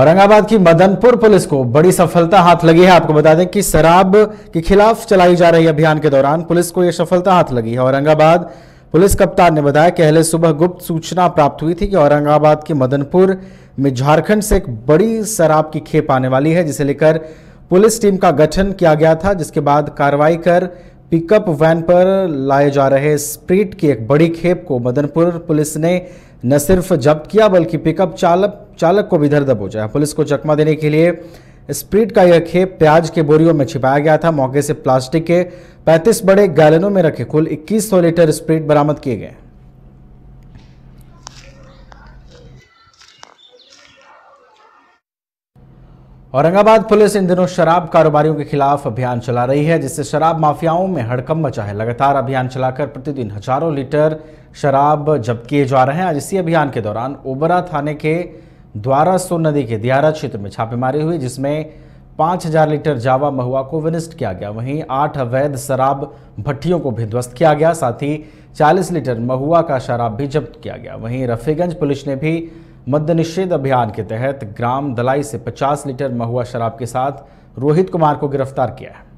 औरंगाबाद की मदनपुर पुलिस को बड़ी सफलता हाथ लगी है आपको बता दें कि शराब के खिलाफ चलाई जा रही अभियान के दौरान पुलिस को यह सफलता हाथ लगी है औरंगाबाद पुलिस कप्तान ने बताया कि अहले सुबह गुप्त सूचना प्राप्त हुई थी कि औरंगाबाद के मदनपुर में झारखंड से एक बड़ी शराब की खेप आने वाली है जिसे लेकर पुलिस टीम का गठन किया गया था जिसके बाद कार्रवाई कर पिकअप वैन पर लाए जा रहे स्प्रीट की एक बड़ी खेप को मदनपुर पुलिस ने न सिर्फ जब्त किया बल्कि पिकअप चालक चालक को भी धर दबोचा पुलिस को चकमा देने के लिए स्प्रीट का यह खेप प्याज के बोरियों में छिपाया गया था मौके से प्लास्टिक के 35 बड़े गैलनों में रखे कुल 2100 लीटर स्प्रीट बरामद किए गए औरंगाबाद पुलिस इन दिनों शराब कारोबारियों के खिलाफ अभियान चला रही है जिससे शराब माफियाओं में हड़कम मचा है लगातार अभियान चलाकर प्रतिदिन हजारों लीटर शराब जब्त किए जा रहे हैं आज इसी अभियान के दौरान ओबरा थाने के द्वारा सोन नदी के दियारा क्षेत्र में छापेमारी हुई जिसमें 5000 लीटर जावा महुआ को विनिष्ट किया गया वहीं आठ अवैध शराब भट्टियों को भी ध्वस्त किया गया साथ ही 40 लीटर महुआ का शराब भी जब्त किया गया वहीं रफीगंज पुलिस ने भी मद्य निषेध अभियान के तहत ग्राम दलाई से 50 लीटर महुआ शराब के साथ रोहित कुमार को गिरफ्तार किया है